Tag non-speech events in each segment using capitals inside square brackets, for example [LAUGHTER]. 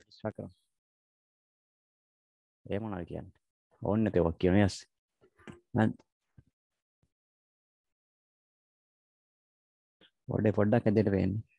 Distract කරනවා ඒ මොනවද කියන්නේ ඕන්න නැතේ ඔක් කියන යස් පොඩ්ඩේ පොඩ්ඩක් ඇදෙට වෙන්නේ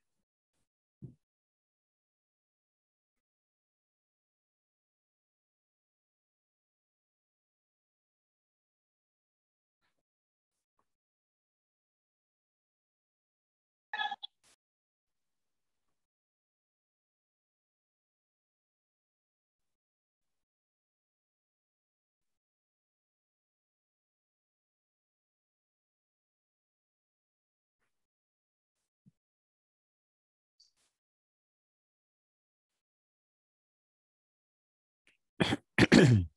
[CLEARS THROAT]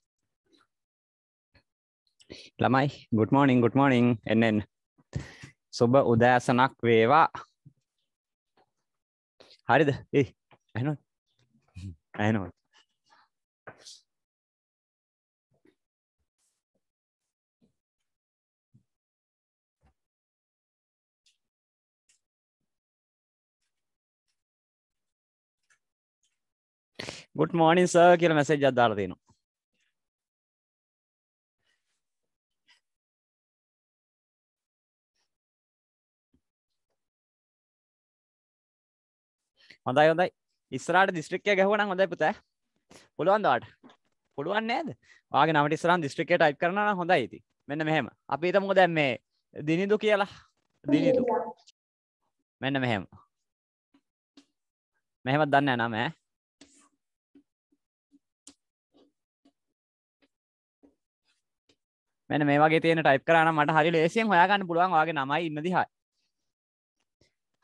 ළමයි ගුට්මෝනිින් ගුට්මෝනිින් එන්නෙන් සුබ උදෑසනක් වේවා හරිද ඒ ඇනොත් ඇනොත් ගුට් මෝනිින් සර් කියල මැසෙජ් අදාර දෙනවා හොඳයි හොඳයි ඉස්සරට දිස්ත්‍රික්කය ගැහුවන හොඳයි පුත පුළුවන් දවාට පුළුවන් නෑද වාගේ නමට ස්රන් දිස්ත්‍රිකට අයි් කරන හොඳයි ති මෙන්න මෙහෙම අපි තමුක දැම් මේ දිනිදු කියලා දිනිදු මෙන්න මෙහෙම මෙහෙමත් දන්න නම මෙන මේ වගේ තියෙන ටයිප් කරන මට හරි ලේසියෙන් හොයාගන්න පුළුවන් වගේ නමයි ඉන්න දිහා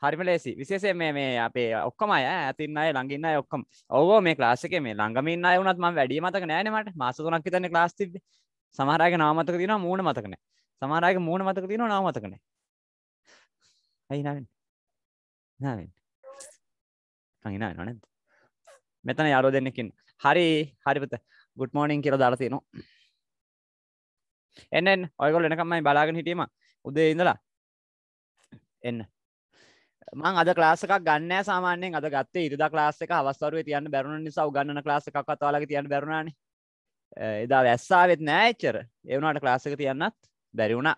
හරිම ලේසි විශේෂය මේ මේ අපේ ඔක්කම අය ඇතින්න අය ළඟින්න ඔක්කම ඔව මේ ලාසක මේ ළඟමින්න අයුනත් ම වැඩි මතක නෑනමට මාස තුනක් තන ලාස් තිබ සමහරයක නාමතක තින මූුණ මතකන සමහරයක මූුණ මතක තින නාමතකන ඇයි නාවෙන් නාවෙන් කහිනා නොනැද මෙතන යරෝ දෙන්නකින් හරි හරිපත ගුඩ් මෝනිින් කියර දරතිනවා එන්න ඔයගොල් එනකම්මයි බලාගෙන හිටීම උදේ ඉඳලා එන්න මං අද ලාසක ගන්න සාමානයෙන් අද ගත්තේ ඉරිද ලාස්සක අවස්වරුව තියන්න බැරුණ නිසා ගන්න ලාසකක් අතවාලක තියන්න බැරුණාන එදා වැස්සාවෙත් නෑච්චර එවුණට ලාසක තියන්නත් බැරිවුණා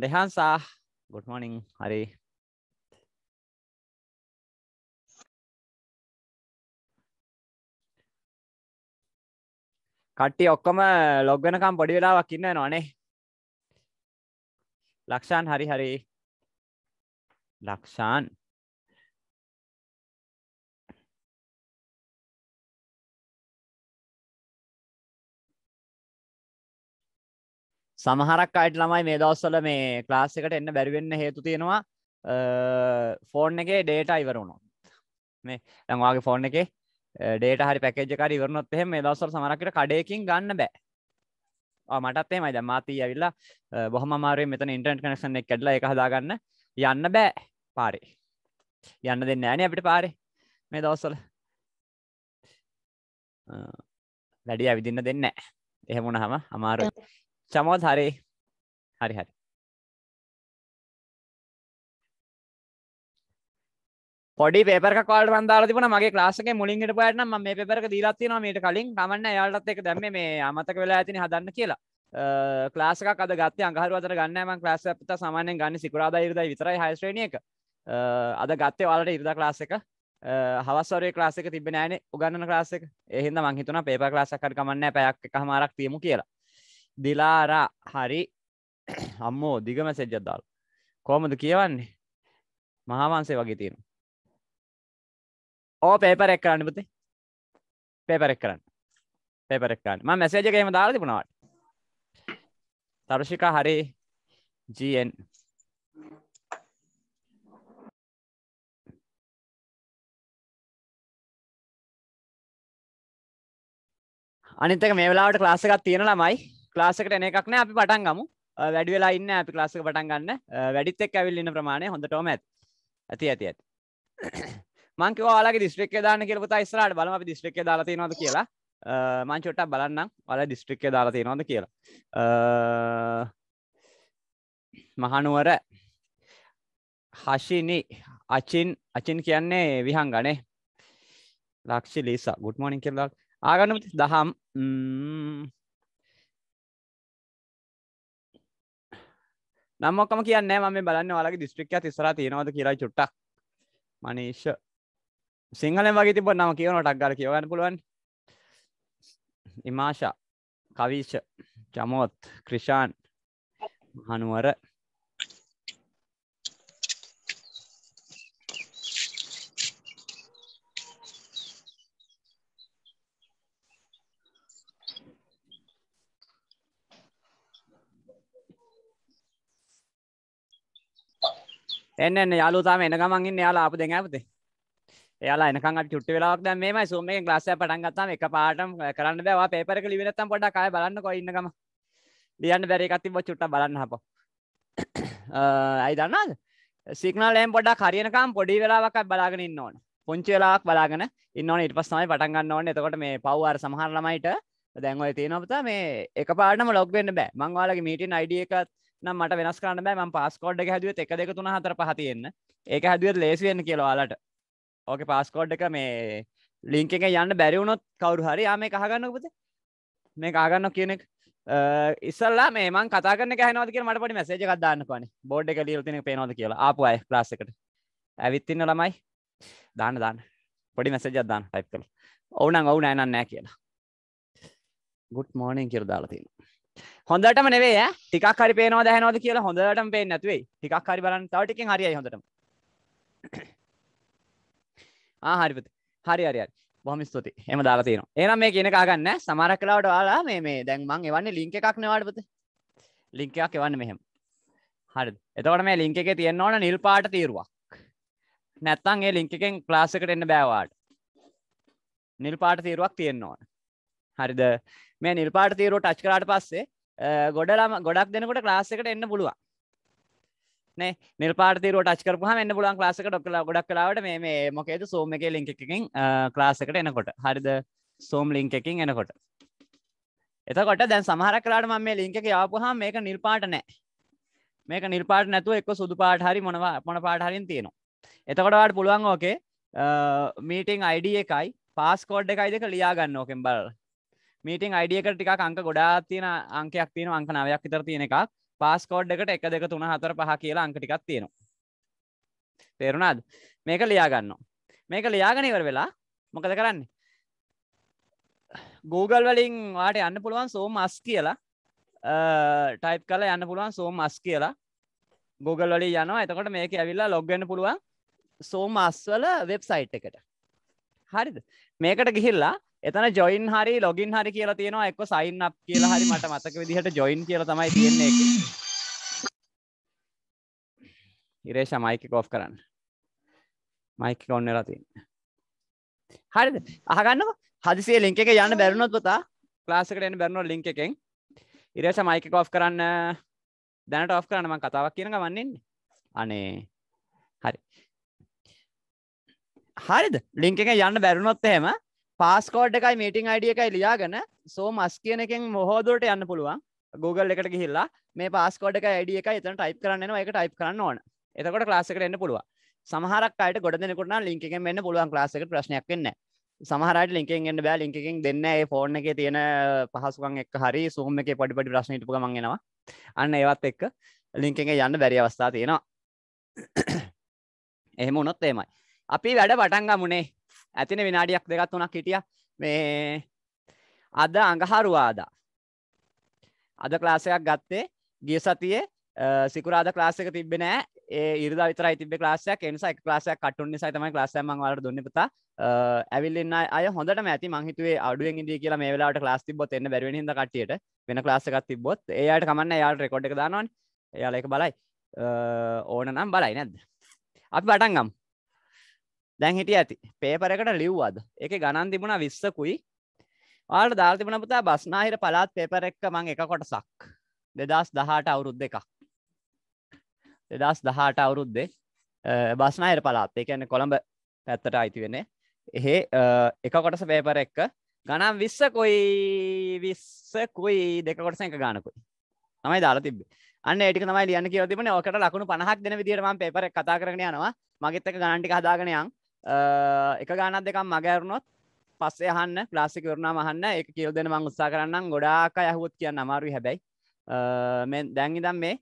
දෙහන්සා ගොඩ්මනිින් හරි කට්ටි ඔක්කොම ලොග්ගනකම් පොඩි වෙලාවක් ඉන්න නොනේ ලක්ෂාන් හරි හරි ලක්ෂාන් සමහරක් අයට ළමයි මේ දවස්සල මේ ක්ලාස් එකට එන්න බැරිවෙන්න හේතු තියෙනවා ෆෝන් එකේ ඩේට අයිවරුණොත් මේ දැන්වාගේ ෆෝන් එක ඩේට හරි පැකජකර ඉවරනොත් එහෙම මේ දවසර සමරකට කඩයකින් ගන්න බෑ මටත්තේ මයි දමාතී ඇවිල්ලා බොහමමාරේ මෙත ඉන්ටට කනෙක්ෂන එක කඩලා එක හදාගන්න යන්න බෑ පාරේ යන්න දෙන්න ෑන අපිට පාරේ මේ දවස්සල වැඩිය ඇවිදින්න දෙන්න එහෙමුණ හම අමාරු චමෝත් හරි හරි හරි පොඩි පෙපර කාල් රන්දාල තිබන මගේ ලාසක මුලින්ට පයන මේ පෙපර දීලත්තින මේට කලින් ගමන්න යාලත් එක දැම මේ අමතක වෙලා ඇතින හදන්න කියලා ලාසක අද ගත්ත අඟහරුවතර ගන්නම ලාස අපිත සාමානයෙන් ගන්න සිකරාද ඉරිද විතරයි හයිස්ශ්‍රණයක අද ගත්තේ වලට ඉරිද ලාසක හවස්වරේ ලාසක තිබ නෑන උගන්න ලාසක එහින්ද මංහිතුන පේප ලාසකට කමන්න පැයක් එක හමරක් තියමු කියලා දිලාරා හරි [COUGHS] අම්මෝ දිගම සෙජ්ජදදාල් කෝමද කියවන්නේ මහාවන්සේ වගේ තියෙන ඕ පේපරෙක් කරන්න පුතේ පේපරෙක් කරන්න පේපරෙක් කරන්න ම මැසේජකම දාලා තිබුණවාට තර්ශික හරි ජීෙන් අනිතක මේ වෙලාවට ක්ලාසකක් තියෙන ළමයි ලාසකට එන එකක් නෑ අපි පටන් ගමු වැඩි වෙලා ඉන්න අපි ලාසක පටන් ගන්න වැඩිත් එක් ඇවිල් ඉන්න ප්‍රමාණය හොඳටම ඇත් ඇති ඇති ඇති මංකිවාලාගේ දිස්ත්‍රික්ක දාන්න කියලපතා ස්රට බලම අපි දිස්ත්‍රික්ක දාලා තියෙනවද කියලා මං චොට්ටක් බලන්නම් වල දිස්ට්‍රික්ක දාලා තියෙනවාද කියලා මහනුවර හශිනි අචින් අචින් කියන්නේ විහන් ගනේ ලක්ෂි ලිසා ගුට්මෝනිින් කෙල්ලක් ආගනම දහම් නම්මොක්කම කියන්න ම බලන්න වලගේ දිස්ත්‍රික්ක තිස්සර තියෙනවද කියලා චුට්ටක් මනේෂ සිංහල වගේ තිබ නම කියවනටක් ගල කියවන්න පුළුවන් ඉමාෂා කවිෂ ජමෝත් ක්‍රිෂාන් හනුවර එන්න එන්න යාලුව තාම එන ගමන් ඉන්නේ යාලා ආපු දෙන් ආපුතේ එයාලා එනකන් අපි චුට්ටි වෙලාවක් දැන් මේමයි Zoom එකෙන් class එක පටන් ගත්තාම එකපාරටම කරන්න බෑ. ඔයා paper එක ලිවි නැත්තම් පොඩ්ඩක් ආයෙ බලන්නකෝ ඉන්නකම. ලියන්න බැරි එකක් තිබ්බොත් චුට්ටක් බලන්න හපෝ. ඇයි දන්නවද? සිග්නල් එහෙම පොඩ්ඩක් හරියනකම් පොඩි වෙලාවක් අපි බලාගෙන ඉන්න ඕන. පුංචි වෙලාවක් බලාගෙන ඉන්න ඕන ඊට පස්සේ තමයි පටන් ගන්න ඕනේ. එතකොට මේ පව් ආර සමහර ළමයිට දැන් ඔය තියෙනවා පුතා මේ එකපාරටම ලොග් වෙන්න බෑ. මං ඔයාලගේ meeting ID එකත් නම් මට වෙනස් කරන්න බෑ. මම passcode එක හැදුවෙත් 1 2 3 4 5 තියෙන්න. ඒක හැදුවෙත් ලේසි වෙන්න කියලා ඔයාලට. ඕක පස්කෝඩ් එක මේ ලිංක එක යන්න බැරිවුණොත් කවරු හරි යා මේ කහගන්න පුත මේ කාගන්න කියනෙක් ඉස්සල්ලා මේ මං කතාරන හැනවද කිය මට පට මැසේජ කදන්න පන බෝඩ් එක ලියල් තින පේනොද කියලා ආපු අය ලාසකට ඇවිත්තින්න ළමයි දාන්න දාන්න පොඩි මැසජත් දාන්න ටයිප් කළ ඔවුනන් ඔවු නෑනන්න නෑ කියලා ගුට් මෝනිින් කියර දාලතින්න හොඳටම නෙවේ ටිකක් හරි පේනවා දැහනවද කියලා හොඳටම පේ නැතුවේ ටිකක් හරි බලන්න තවටිකින් හරියි හොඳටම ආහරිපති හරි අරි බොහම ස්තුති එම දාලා තියෙනවා ඒනම් මේ කියන කාගන්න සමරක් කලාවට වාලා මේ මේ දැන් මං එවන්න ලිංක එකක් නවාටපත ලිංක එකක් එවන්න මෙහෙම හරි එතවට මේ ලිංක එක තියෙන්න ඕන නිල් පාට තීරුවක් නැත්තන් ඒ ලිංක එකෙන් ප්ලාසකට එන්න බෑවාට නිල් පාට තීරුවක් තියෙන්න ඕන හරිද මේ නිල් පාට තීරුව ටච් කරාට පස්සේ ගොඩලම ගොඩක් දෙනකොට ක්ලාස් එකට එන්න පුළුවන් නිල් පාර්තීරුවට අච් කරපුහම එන්න පුලන් ලාසකට ඔක්කලා ගොඩක් කලාවට මේ මොකේද සෝම එක ලිංක එකකින් ක්ලාසකට එනකොට හරිද සෝම් ලිංක එකින් එනකොට එතකොට දැන් සමහර කලාට මම මේ ලිංක එක යාපුහම මේක නිල් පාට නෑ මේක නිල් පාට නැතුව එක්ක සුදු පාට හරි මොනවා මොන පාට හරින් තියෙනවා එතකොට වාට පුළුවන් ඕකේ මීටිං අයිඩ එකයි පාස්කෝඩ් එකයි දෙක ලියා ගන්න ඕකෙන් බලලා මීටිං අයිඩියකට ටිකක් අංක ගොඩා තියෙන අංකයක් තියෙන අංකනාවයක් විතර තියෙන එකක් පාස්කෝඩ් එකට එක දෙක තුන හතර පහ කියලා අංකටිකක් තියෙනවා තේරුණාද මේක ලියාගන්න මේක ලියාගනීවර වෙලා මොකද කරන්නේ Google වලින් වාට යන්න පුළුවන් සෝම් අස් කියලා ටයිප් කලා යන්න පුළුවන් සෝම් අස් කියලා Google වලින් යනවා එතකොට මේක ඇවිල්ලා ලොග්ගන්න පුළුවන් සෝම් අස්වල වෙබ්සයිට් එකට හරිද මේකට ගිහිල්ලා එතන ජොයින් හරි ලොගින් හරි කියලා තියෙනවා එක්ක සයින් අප් කියලා හරි මට මතක විදිහට ජොයින් කියලා තමයි තියෙන්නේ එක ඉරේෂ මයික කෝ් කරන්න මයික කොන්න වෙලා තින්න හරිද අහගන්නක හදිසේ ලිංක එක යන්න බැරුණොත් පතා ලාසකට එන්න බැරනො ලිංක එකෙන් ඉරේෂ මයික කෝ් කරන්න දැනට ඔෆ් කරන්නම කතාවක් කියනක වන්නන්නේ අනේ හරි හරිද ලිංක එක යන්න බැරුණොත් එහෙම පාස්කෝඩ් එකයි මීටිං අයිඩිය එකයි ලියාගෙන සෝමස් කියන එකෙන් මොහෝදුවට යන්න පුළුවන් Google එකට ගිහිල්ලා මේ පාස්කෝඩ් එක අඩිය එක එතන ටයිප් කරන්න එක ටයිප් කරන්න ඕන එතකොට ලාසකට එන්න පුළුව සමහරක් අයට ගොඩ දෙනකුට ලිින්ක එකෙන් වෙන්න පුළුවන් ලාසක ප්‍රශ්නයක් වෙන්න සමහරට ලින්කෙන් එන්න බෑ ලින්කින් දෙන්න ඒ ෆෝර්න එක තියෙන පහසුකන් එක් හරි සූම් එක පඩිපඩි ප්‍රශ්නට ගමන්ගෙනවා අන්න ඒවත් එක්ක ලිංකෙන් යන්න බැරි අවස්ථා තියෙනවා [COUGHS] එහෙම උනොත් ඒමයි අපි වැඩ පටන් ගමුණේ ඇතින විනාඩියක් දෙකත් වනක් හිටිය මේ අද අඟහරුවාදා අද ක්ලාසයක් ගත්තේ ගිය සතියේ සිකුරාද ක්ලාසක තිබෙනෑ ඒ ඉරද විතර තිබ ලාසයක් එනිසා ලාසයක් කටුන් නිසා තමයි ලාසයම වල දුන්නපත ඇවිල්ලන්න අය හොඳට ඇති මහිතුවේ අඩුවෙන් ඉදී කියලා මේ වෙලාට ලාස් තිබොත් එන්න බැරවෙන හිද කටියට වෙන ලාසකක් තිබොත් ඒයට කමන්න යාල් රෙකොඩ් එක දානවන් එයාල එක බලයි ඕන නම් බලයි නැද්ද අපි පටන්ගම් දැන් හිටිය ඇති පේපරකට ලිව්වද එක ගණන් තිබුණ විස්සකුයි වාට ධාර්තිබන පුතා බස්නාහිර පලාත් පේපර එක්ක මං එක කොටසක් දෙදස් දහට අවුරුද් දෙකක් දෙදස් දහට අවුරුද්දේ බස්නාහිර පලාත් එකන්න කොළඹ පැත්තට අයිති වෙන්නේ එහෙ එක කොටස පේපර එක්ක ගනම් විස්ස කොයි විස්ස කොයි දෙකොටස එක ගානකුයි තමයි දාලා තිබේ අන්න ඒටික තමයි ලියන්න කියව තිබෙන ඔකට ලකුණු පනහක් දෙන විදිහට මම පේපරේ කතා කරගෙන යනවා මගෙත් එක ගණන් ටික හදාගෙන යන් [HESITATION] එක ගානත් දෙකම් මගැරුණොත් පස්සේ හන්න ලාසික වරුණා මහන්න එක කියල් දෙන මං උත්සා කරන්න ගොඩාක යහුත් කියන්න අමාරුයි හැබැයි මෙ [HESITATION] දැන්ගිදම් මේ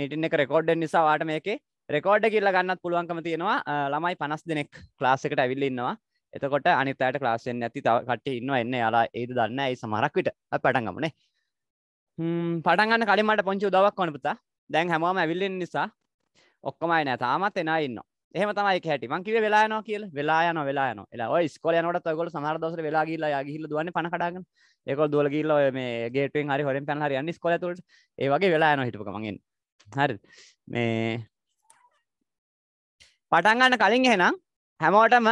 මීටින් එක රෙකෝඩ්ඩ නිසා වාට මේක රෙකෝඩ් කියල්ල ගන්නත් පුළුවන්කම තියෙනවා [HESITATION] ළමයි පනස් දෙනෙක් ලාසිකට ඇවිල්ලඉන්නවා එතකොට අනිතයට ලාසෙන් ඇති කට ඉන්න එන්න යාලා ඒද දන්න ඒ සමරක් විට පටන්ගමනේ පටන්ගන්න කලින්මට පොංචි උදවක් කොනපුතා දැන් හැමෝම ඇවිල්ලෙන් නිසා ඔක්කමයි නෑ තාමත් එනා ඉන්නවා එහම තමයි හැට මංකිව වෙලා යන කියල වෙලා යන වෙලා යන ලා ස්කොල නට ගොල සහර දස වෙලා ගිල්ල ගහිල දුවන්න පනකටාග එක දොල ගිල්ල මේ ගේටෙන් හරි හොරෙන් පැහර යන්න ස්කොලතුට ඒගේ වෙලා යන හිටපු මගෙන් හරි මේ පටන්ගන්න කලින් එහෙනම් හැමෝටම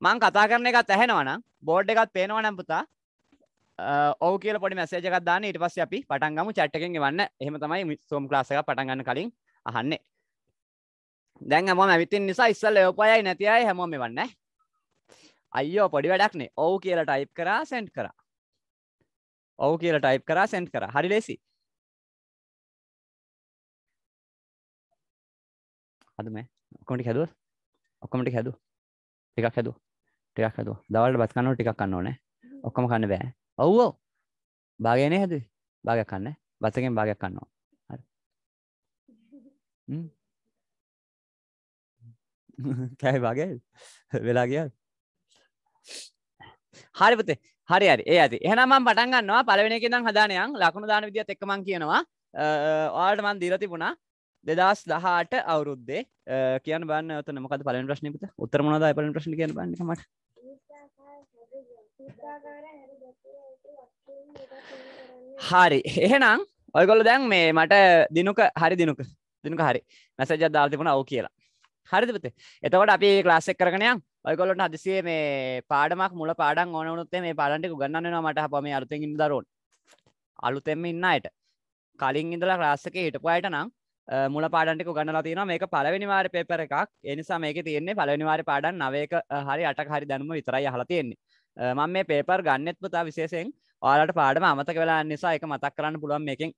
මං කතා කරන එකත් ඇහෙනවන බෝඩ් එකත් පේනවනම් පුතා ඔව කියල පොඩි මැසේජකත් දාන්න ඉට පස්ස අපි පටන්ගම චට්ටකෙන් වන්න එහෙම තමයි සෝම් ලාසක පටන්ගන්න කලින් අහන්නේ දැන් හැම ඇවිතින් නිසා ඉස්සල් ඔපයයි නැතියි හැම මේ වන්න අයෝ පොඩි වැඩක්නේ ඔවු කියලා ටයිප් කරා සෙන්ට් කරා ඔවු කියලා ටයිප් කරා සෙන්ට් කරා හරි ලෙසි අදම ඔක්කොමටි හැදුව ඔක්කොමටි හැදුව ටිකක් හැදුව ටිකක් හැදුව දවල්ට බත් කන්නව ටිකක් කන්න ඕනේ ඔක්කොම කන්න බෑ ඔව්ෝ භාගයනේ හැදුවේ භාගයක් කන්න බසකෙන් භාගයක් කන්නවා හරි [LAUGHS] කැයි වගේ වෙලා කිය හරිපතේ හරි හරි ඒ ඇති එහනම පටන් ගන්නවා පලවෙෙන කෙනම් හදානයන් ලකුණු දාන විදිියත් එක්කමන් කියනවා ආඩමන් දීර තිබුණා දෙදස් දහට අවුරුද්දේ කියන බන්න ත මොක පල ප්‍රශ්නිපත උත්තරමනද පල ප්‍රශ්ි කියන බන්නමට හරි එහෙනම් ඔයගොල දැන් මේ මට දිනුක හරි දිනුක දිනුක හරි මැසජ දාල් තිබුණ ඔව කියලා හරිදපතේ එතවට අපි ලාස්සෙක් කරනයක් ඔයකොලොට හදිසිේ මේ පාඩමක් මුල පාඩන් ඕනනුත්තේ මේ පාඩන්ටික ගන්නවා මට හපම අරුතෙන් දරුවන් අලුතෙම ඉන්නයට කලින් ඉඳලා ලාස්සක හිටපුයට නම් මුල පාඩටික ගන්නලා තින මේක පලවෙනිවාර පේපර එකක් එනිසා මේක තියන්නේ පලනිවාර පාඩන් නවයක හරි අටක් හරි දැනුම විතරයි හලා තියෙන්නේ මං මේ පේපර් ගන්නෙත් පුතා විශේෂෙන් ඔයාලට පාඩම අමතක වෙලා නිසා එක මතක් කරන්න පුළුවන් මේකින්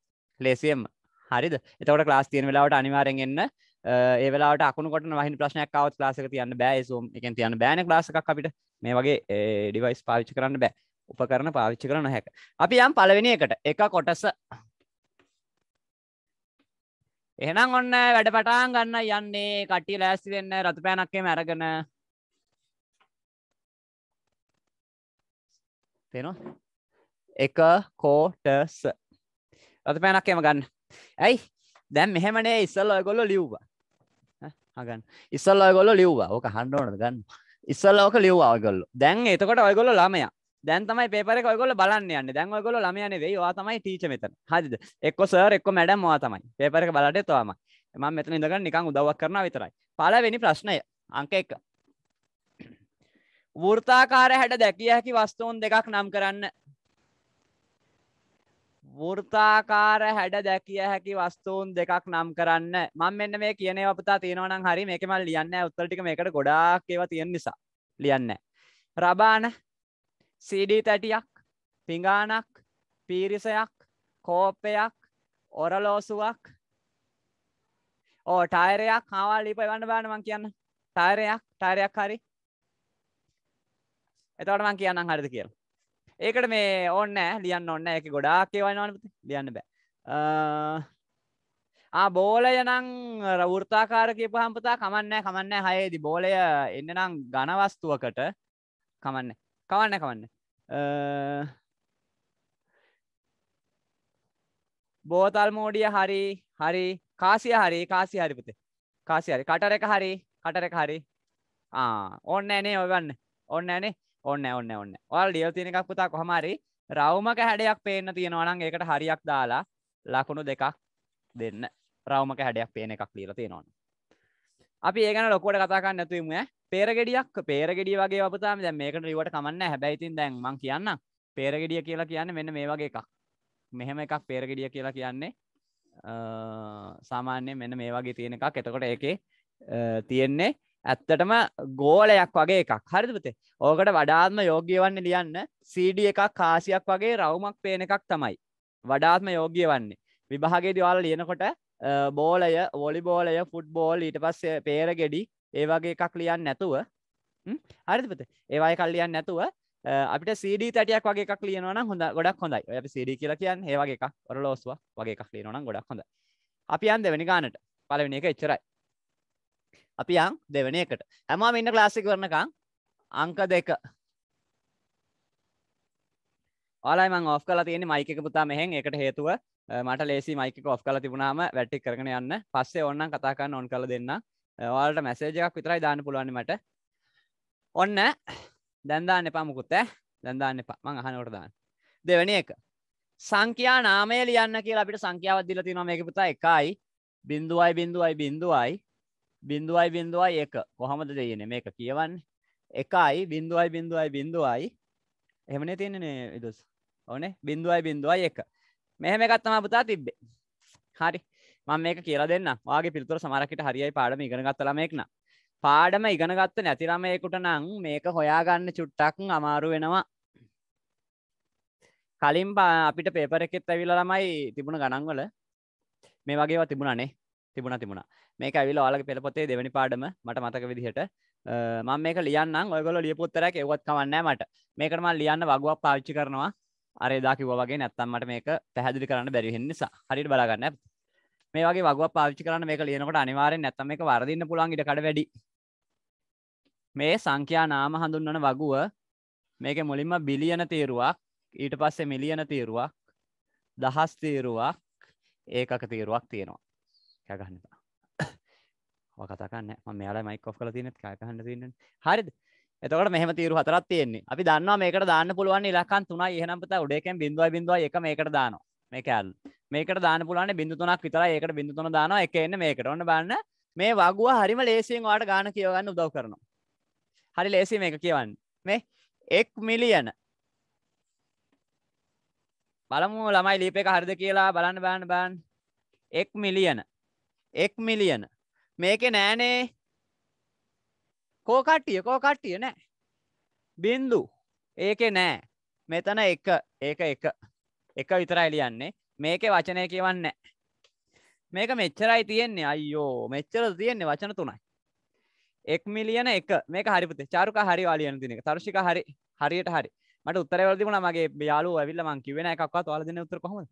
ලේසියම් හරිද එතවට ලාස් තියෙන වෙලාවට අනිවාරෙන් එන්න ඒවලාට අකුණකොට වහිනි ප්‍රශ්නයක් අවත් ලාසක තියන්න බෑ සෝම් එකෙන් තියන්න බෑන ලාසකක් අපිට මේ වගේ ඩිවයිස් පාවිච්චි කරන්න බෑ උපකරන පාවිච්චි කරන හැක අපි යම් පලවෙෙන එකට එක කොටස එහෙනම් ඔන්න වැඩ පටාන් ගන්න යන්නේ කට්ටිය ලෑස්ති වෙන්න රතු පෑනක්කේ මැරගෙන පෙනවා එක කෝටස රතු පෑනක්කේම ගන්න ඇයි දැම් මෙහෙමනේ ඉස්සල්ල ඔයගොල්ල ලිව්වා හගන්න ඉස්සල්ල ගොල ලිව්වා ඕක හන්ඩ ඕනද ගන්න ඉස්සල්ල ඕක ලිව්වා ගොල්ල දැන් එතකොට ඔයගොල ළමය දැන් තමයි පේපර කොගොල බලන්න යන්න දැන් ඔයගොල ළමයන වෙයි වා තමයි ටීච මෙතන හරිද එක්ක සර් එක්ක මැඩම් වා තමයි පේපරක බලට තවාමයි එම මෙතන ඉඳගන්න නිකං උදවක් කරන විතරයි පලවෙනි ප්‍රශ්නය අංක එක වෘතාකාර හැට දැකිය හැකි වස්තුූන් දෙකක් නම් කරන්න වෘතාකාර හැඩ දැකිය හැකි වස්තුූන් දෙකක් නම් කරන්න මං මෙන්න මේ කියන අපතා තියෙනවනම් හරි මේකමල් ලියන්න උත්තටික මේකට ගොඩාක් ඒව තියෙන් නිසා ලියන්න. රබාන සීඩී තැටියක් පිඟානක් පීරිසයක් කෝප්පයක් ඔරලෝසුවක් ඕ ටයිරයක් හවල් ලිප වන්න බානමං කියන්න ටයිරයක් ටයිරයක් හරි එතවට මං කියන්න හරිද කියලා ඒකට මේ ඕන්න ලියන්න ඔන්න එක ගොඩාක් ඒවනවනපති ලියන්න බෑ බෝලය නං රවෘර්තාකාරකය පහම්පතා කමන්න කමන්න හයේදි බෝලය එන්න නම් ගණවස්තුවකට කමන්න කවන්න කවන්න බෝතල් මෝඩිය හරි හරි කාසිය හරි කාසි හරිපතේ කාසි හරි කටර එක හරි කටර එක හරි ඕන්න ඇනේ ඔයගන්න ඕන්න ඇනේ ඔන්න ඔන්න ඔන්න ඔල් ලියල් තියෙන එකක් පුතා කොහමරි රවමක හැඩයක් පේන්න තියෙනවනම් ඒකට හරියක් දාලා ලකුණු දෙකක් දෙන්න රවමක හැඩයක් පේන එකක් ලියලා තියෙනවන අපි ඒගන ලොකොට කතාකන්න නැතුවම පේරගෙඩියක් පේරගෙඩිය වගේ වපතාම දැ මේකට රිවට කමන්න හැබැයිතින් දැන් මං කියන්න පේරගෙඩිය කියලා කියන්න මෙන්න මේ වගේ එකක් මෙහෙම එකක් පේරගෙඩිය කියලා කියන්නේ සාමාන්‍ය මෙන්න මේ වගේ තියෙන එකක් එතකොට ඒකේ තියෙන්නේ ඇත්තටම ගෝලයක් වගේ එකක් හරිපතේ ඕකට වඩාත්ම යෝග්‍ය වන්න ලියන්න සීඩිය එකක් කාසියක් වගේ රවුමක් පේන එකක් තමයි වඩාත්ම යෝග්‍ය වන්නේ විභාගේ දවාල ලියනකොට බෝලය වොලිබෝලය ෆුට්බෝල් ඊට පස්සේ පේර ගෙඩි ඒ වගේ එකක් ලියන්න නැතුව හරිපත ඒවායි කල්ලියන්න නැතුව අපිට සීඩී තැටයක් වගේ එකක් ලියනවන හොඳ ගොඩක් හොඳයි ඔය සීඩි කියලා කියන්න ඒවගේ එකක් ඔරලෝස්වා වගේ එකක් ලියනවන ගොඩක් හොඳ අපි අන් දෙවැනි ගානට පලවෙනි එක එච්චරයි අපි යන් දෙවන එකට හැමෝම ඉන්න ක්ලාස් එක කරනකම් අංක දෙක ඔයාලයි මම ඔෆ් කරලා තියෙන්නේ මයික් එක පුතා මෙහෙන් ඒකට හේතුව මට ලේසි මයික් එක ඔෆ් කරලා තිබුණාම වැටික් කරගෙන යන්න පස්සේ ඕනනම් කතා කරන්න ඕන් කරලා දෙන්න ඔයාලට මැසේජ් එකක් විතරයි දාන්න පුළුවන් මට ඔන්න දැන් දාන්න එපා මුකුත් ඈ දැන් දාන්න එපා මං අහනකොට දාන්න දෙවෙනි එක සංඛ්‍යා නාමය ලියන්න කියලා අපිට සංඛ්‍යාවක් දීලා තියෙනවා මේක පුතා 1යි 0.0.0 බිඳුවයි බිඳුවයි එක කොහමද දෙයන මේක කියවන්න එකයි බිඳුවයි බිඳුවයි බිඳුවයි එහෙමනේ තියෙනනේ ඉදුස් ඕනේ බිඳුවයි බිඳුවයි එක මෙහෙම එකක් තමයි පුතා තිබ්බේ හරි මම මේක කියලා දෙන්න වාගේ පිළිතුර සමහරකට හරියයි පාඩම ඉගෙන ගත්ත ළමයෙක් නම් පාඩම ඉගෙන ගත්ත නැති ළමයෙකුට නම් මේක හොයාගන්න චුට්ටක් අමාරු වෙනවා කලින් අපිට පේපර එකෙත් ඇවිල්ලා ළමයි තිබුණ ගණන්වල මේ වගේවා තිබුණනේ තිබුණ තිබුණ මේක ඇවිල යාලක පෙළපොතේ දෙවැනි පාඩම මට මතක විදිහට මම මේක ලියන්න ඔයගොල ලියපොත්තරක් එවත් කවන්න මට මේකටම ලියන්න වගුවක් පාවිච්චි කරනවා අරේදා කිව වගේ නැත්තම්මට මේක පැහැදිලි කරන්න බැරිහෙන් නිසා හරිට බලාගන්න මේ වගේ වගුව පාවිච්චි කරන්න මේක ලියනකට අනිවාරෙන් නැත්තම මේ වරදින්න පුළන් ඉට කඩ වැඩි මේ සංඛ්‍යා නාම හඳුන්වන වගුව මේක මුලින්ම බිලියන තේරුවක් ඊට පස්සේ මිලියන තේරුවක් දහස් තේරුවක් ඒකක තේරුවක් තියෙනවා කෑගහන්න කතකන්න ම යාල මයිකෝ් කල තින කෑගහන්න තින්න හරිද එතකට මෙහම තීරු හතරත් තියෙන්නේ අපි දන්නවා මේකට දාන්න පුළුවන් ඉලකන් තුනා එහනම්පත උඩේකෙන් බිඳුව බිඳුව එක මේකට දාන මේකල් මේකට දාන පුලන බිඳතුනක් විතර ඒකට බිඳතුන දානවා එක එන්න මේකට ඔන්න බන්න මේ වගුව හරිම ලේසියෙන් වාට ගාන කියවන්න උදව් කරනවා හරි ලේසි මේක කියවන්න මේ එක් මිලියන බලමු ළමයි ලිප එක හරිද කියලා බලන්න බාන්න බාන් එක් මිලියන එක් මිලියන මේකෙ නෑනේ කෝකට්ටිය කෝකට්ටිය නෑ බින්දු ඒකෙ නෑ මෙතන එක ඒක එක එක විතරයි ලියන්නේ මේකෙ වචනය කියවන්න මේක මෙච්චරයි තියෙන්නේ අයියෝ මෙච්චර තියෙන්නේ වචන තුනයි එක් මිලියන එක මේක හරිපතේ චාරුක හරි වාලියන දින එක තරුෂික හරි හරියට හරි මට උත්තරවල තිබුණා මගේ යාළුවෝ ඇවිල්ලා මං කිව්වේ නෑ එකක්වත් ඔයාලා දෙන උත්තර කොහොමද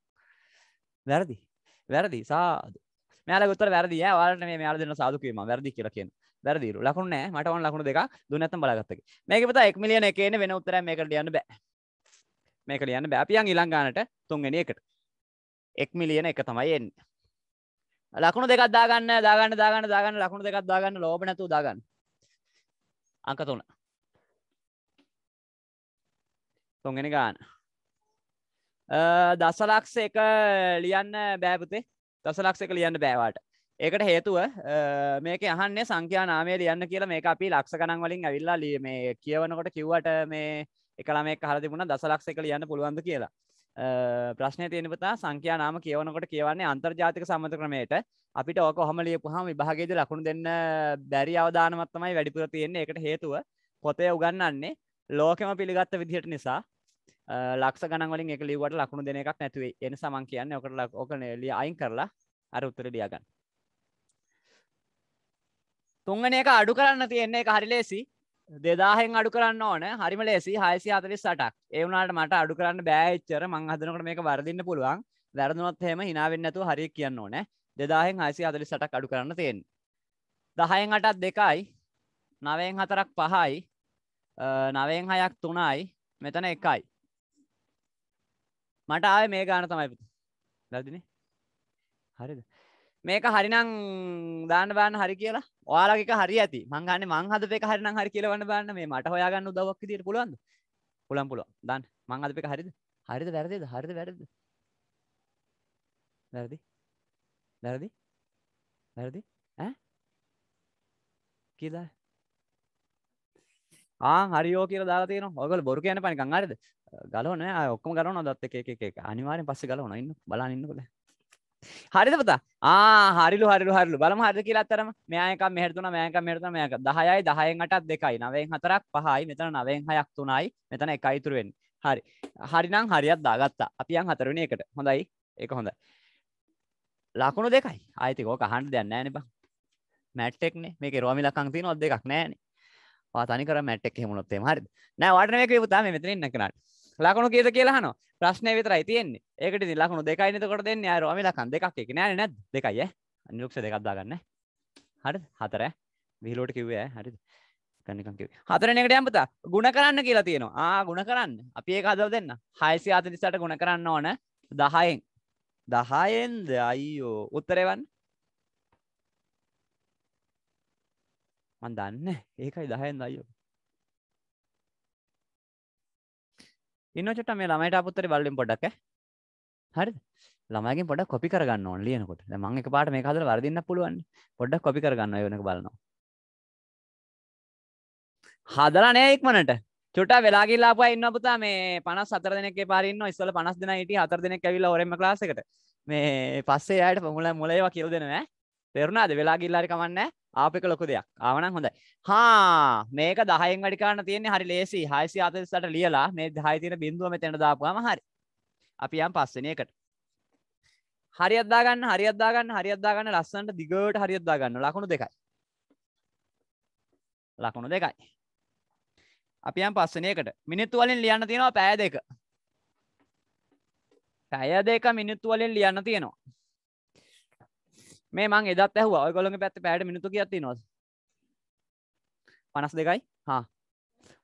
වැරදි වැරදි සාදු මෙයාල ගොත්තර වැරදි ඈ ඔයාලට මේ මෙයාල දෙන්න සාදු කියනවා වැරදි කියලා කියන වැරදිරු ලකුණු නෑ මට ඕන ලකුණු දෙකක් දුන්න නැත්නම් බලාගත්තකේ මේක පුතා 1 මිලියන එකේ වෙන උත්තරයක් මේකට ලියන්න බෑ මේක ලියන්න බෑ අපි යන් ඊළඟ ගානට තුන්වෙනි එකට 1 මිලියන එක තමයි එන්නේ ලකුණු දෙකක් දාගන්න දාගන්න දාගන්න දාගන්න ලකුණු දෙකක් දාගන්න ලෝභ නැතුව දාගන්න අංක තුන තුන්වෙනි ගාන දසලක්ෂ එක ලියන්න බෑ පුතේ දසලක්ෂක ලියන්න බෑවාට ඒකට හේතුව මේක අහන්නේ සංඛ්‍යා නාමය ලියන්න කියලා මේ අපි ලක්ෂ ගණන් වලින් ඇවිල්ලා ලිය මේ කියවනකොට කිව්වට මේ එකලා මේ හර තිබුණ දසලක්ෂක ලියන්න පුළුවන්ද කියලා ප්‍රශ්නය තියෙනපතා සංඛ්‍යා නාම කියවනකොට කියවන්නේ අන්තර්ජාතික සම්මත ක්‍රමයට අපිට ඕක හොම ලියපුහම විභාගේද ලකුණු දෙන්න බැරි අවධානමත්තමයි වැඩිපුර තියෙන්නේ එකට හේතුව පොතේ උගන්නන්නේ ලෝකෙම පිළිගත්ත විදිහට නිසා ලක්ෂ ගනවලින් එක ලිවට ලකුණු දෙන එකක් නැතුවේ එන සමන් කියන්න ඔකට ලක් ඕකන එලිය අයින් කරලා අර උත්තර ලියගන්න තුංගන එක අඩු කරන්න තියෙන්නේ එක හරි ලේසි දෙදාහෙන් අඩු කරන්න ඕන හරිම ලේසි හයසි අතලිස් සටක් ඒවුනාට මට අඩු කරන්න බෑච්චර මං හදනකට මේක වරදින්න පුළුවන් වැරදුනොත් හෙම හිනාවෙන්නතු හරි කියන්න ඕන දෙදාහෙන් හයසි අතලි සටක් අඩු කරන්න තියෙන් දහයෙන් අටත් දෙකයි නවයෙන් හතරක් පහයි නවයෙන් හයක් තුනයි මෙතන එකයි මට ආය මේ ගාන තමයි ලදින හරිද මේක හරිනම් දාන්න බාන්න හරි කියලා ඔයාලගේක හරි ඇති මංගන්න මංහදක හරිනම් හරි කියලවන්න බන්න මේ මට හොයාගන්න දවක් දිට පුලුවන්ද පුළන් පුලුව දන්න මංහදක හරිද හරිද වැරදිද හරිද වැරද වැරදි වැරදි වැරදි කියලා ආ හරිෝ කියල දාතින ඔගල බොරු කියන පනිකං අරද ගලන ඔක්කම ගලන දත් එක එක අනිවාරෙන් පස්ස ගලවන ඉන්න බලන්නකොද හරිද පතා හරිලු හරිලු හරලු බලම හරි කියලා අතරම මේයක මෙහරතුන මේයක මෙරතුන මේයක දහයයි දහයෙන් අටත් දෙකයි නවෙන් හතරක් පහයි මෙතන නවෙන් හයක් තුනයි මෙතන එකයිතුරුවෙන් හරි හරිනම් හරිත් දාගත්තා අපියන් හතරුණ එකට හොඳයි එක හොඳ ලකුණු දෙකයි අයිතිකෝක හන්ට දෙන්න ෑන බං මැට්ටෙක්නේ මේක රෝමි ලකංති නොත් දෙක් නෑන පාතනි කර මැට්ටෙක් හෙමුණොත්තේ හරි නෑ වටනයක පුතා මෙතන ඉන්නකනට ලකුණු කේද කියලාහන ප්‍රශ්නය විතරයි තියෙන්නේ ඒකට ලකුණු දෙකයි තකොට දෙන්න අරම ලකන් දෙකක් එක නෑ නැත් දෙකයි නිරුක්ෂ දෙකක්දාගන්න හරි හතර විහිලෝට කිව්වය හරි හතරනකට යම්පත ගුණ කරන්න කියලා තියෙනවා ආ ගුණ කරන්න අපි ඒ හදව දෙන්න හයිසි අතනිසට ගුණ කරන්න ඕන දහයෙන් දහයෙන්ද අයියෝ උත්තරෙවන් මන් දන්න ඒකයි දහයෙන් අයෝ ඉන්නචට මේ ළමයිට අපපුත්තර බල්ලින් පොඩක් හරි ළමගේ පොඩ කොපි කරගන්න ඕන් ලියනකොට මං එක පාට මේ කදර වරදින්න පුළුවන් පොඩ්ඩක් කොපි කරගන්න යනක බලනවා හදලා නෑ ඉක්මනට චුට වෙලාගිල්ලාපු ඉන්න පුතා මේ පනස් සතර දෙනෙක් පාරන්න ඉස්සල පනස් දෙන හිට හතර දෙනෙක් ඇවිල්ලා ඔරෙම ලාසකට මේ පස්සේ අයට පොමුල මුලේවා කියල් දෙනවා තෙරුණාද වෙලා ගිල්ලාරි කමන්න ආපික ලොකු දෙයක් ආවනම් හොඳයි හා මේක දහයෙන් වැඩි කරන්න තියෙන්නේ හරි ලේසි 648ට ලියලා මේ 10 තියෙන බිඳුව මෙතනට දාපුවාම හරි අපි යම් පස්සෙනේකට හරියක් දාගන්න හරියක් දාගන්න හරියක් දාගන්න ලස්සනට දිගට හරියක් දාගන්න ලකුණු දෙකයි ලකුණු දෙකයි අපි යම් පස්සෙනේකට මිනිත්තු වලින් ලියන්න තියෙනවා පැය දෙක පැය දෙක මිනිත්තු වලින් ලියන්න තියෙනවා මේ මං එදත් ඇහුව ඔයගොළඟ පැත්ත පෑට මිනිතු කියති නොද පනස් දෙකයි හා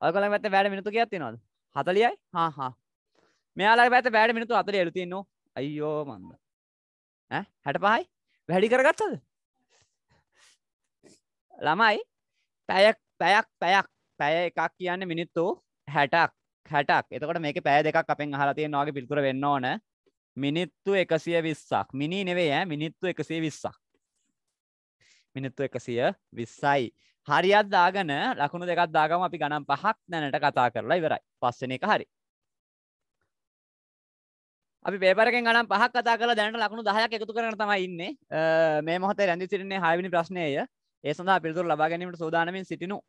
ඔයගොළ පැත්ත වැඩ මිනිතු කියති නොද හතලියයි හා හා මෙයාලා පැත පෑට මිනිතු අතර එලුතින්න අයියෝ මන්ද හැට පහයි වැඩි කරගත්තද ළමයි පැයක් පැයක් පැයක් පැය එකක් කියන්න මිනිත්තු හැටක් හැටක් එතකට මේක පෑ දෙකක් අපෙන් හලතිය වාගේ පිල්කර වෙන්න ඕන මිනිත්තු එකසිය විස්සක් මිනි නෙවේ ෑ මිනිත්තු එකසේ විස්සක් මිනිත්තු එකසිය විස්සයි හරිත් දාගන ලකුණු දෙකත් දාගම අපි ගනම් පහක් නැනට කතා කරලා ඉවරයි පස්සන එක හරි අපි පේපරෙන් ගනම් පහක් කතා කලා දැනට ලකුණු දහයක් එකතු කරන තම ඉන්න මේ මොහොත රැදි සිරන්නේ හවිනි ප්‍රශ්නය ඒ සඳහා පිල්තුර ලබා ගැනීමට සෝදානමින් සිටිනු